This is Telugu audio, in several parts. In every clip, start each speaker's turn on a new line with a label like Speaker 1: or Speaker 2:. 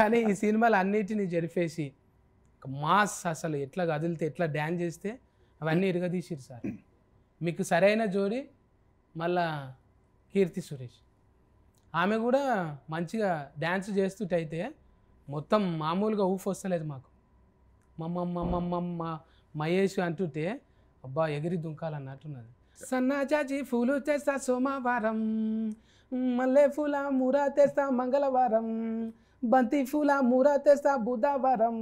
Speaker 1: కానీ ఈ సినిమాలు అన్నిటిని జరిపేసి మాస్ అసలు ఎట్లా కదిలితే ఎట్లా డ్యాన్స్ చేస్తే అవన్నీ ఇరగదీసారు సార్ మీకు సరైన జోడి మళ్ళా కీర్తి సురేష్ ఆమె కూడా మంచిగా డ్యాన్స్ చేస్తుంటైతే మొత్తం మామూలుగా ఊఫ్ వస్తలేదు మాకు మమ్మమ్మమ్మమ్మ మహేష్ అంటుంటే అబ్బా ఎగిరి దుంకాలన్నట్టున్నది సన్నా చాచి పూలు తెస్తా సోమవారం మల్లె పూల మురా తెస్తా మంగళవారం బంతిఫుల మురతెస బుధవరం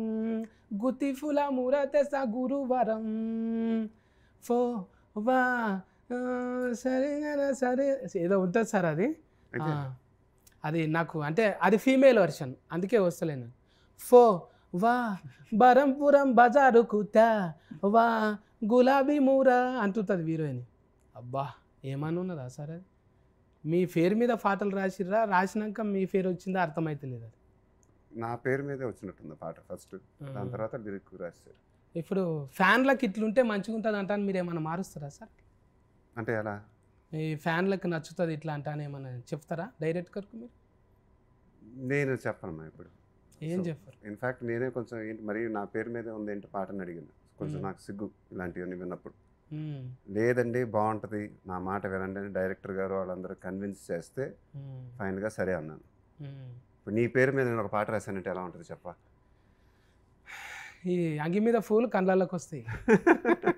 Speaker 1: గుతిఫుల మురతెస గురువరం ఫో వా సరిగా సరే ఏదో ఉంటుంది సార్ అది అది నాకు అంటే అది ఫీమేల్ వర్షన్ అందుకే వస్తలేను ఫో వా బరంపురం బజారు కుత వా గులాబీ మూర అంటుతుంది హీరోయిన్ అబ్బా ఏమనున్నదా సార్ అది మీ పేరు మీద పాటలు రాసిర్రా రాసినాక మీ పేరు వచ్చిందా లేదు అది
Speaker 2: నా పేరు మీదే వచ్చినట్టుంది పాట ఫస్ట్ దాని తర్వాత లిరిక్ రాశారు
Speaker 1: ఇప్పుడు ఫ్యాన్లకు ఇట్లుంటే మంచిగా ఉంటుంది అంటాను మీరు ఏమైనా మారుస్తారా సార్ అంటే ఎలా ఈ ఫ్యాన్లకు నచ్చుతుంది ఇట్లా అని ఏమైనా చెప్తారా డైరెక్ట్ కొరకు మీరు
Speaker 2: నేను చెప్పనమ్మా ఇప్పుడు ఏం చెప్పారు ఇన్ఫ్యాక్ట్ నేనే కొంచెం ఏంటి మరి నా పేరు మీద ఉంది ఏంటి పాటను అడిగింది కొంచెం నాకు సిగ్గు ఇలాంటివన్నీ విన్నప్పుడు లేదండి బాగుంటుంది నా మాట వినండి అని డైరెక్టర్ గారు వాళ్ళందరూ కన్విన్స్ చేస్తే ఫైనల్గా సరే అన్నాను ఇప్పుడు నీ పేరు మీద నేను ఒక పాట రాశానంటే ఎలా ఉంటుంది చెప్పా
Speaker 1: ఈ అంగి మీద పూలు కండ్లలోకి వస్తాయి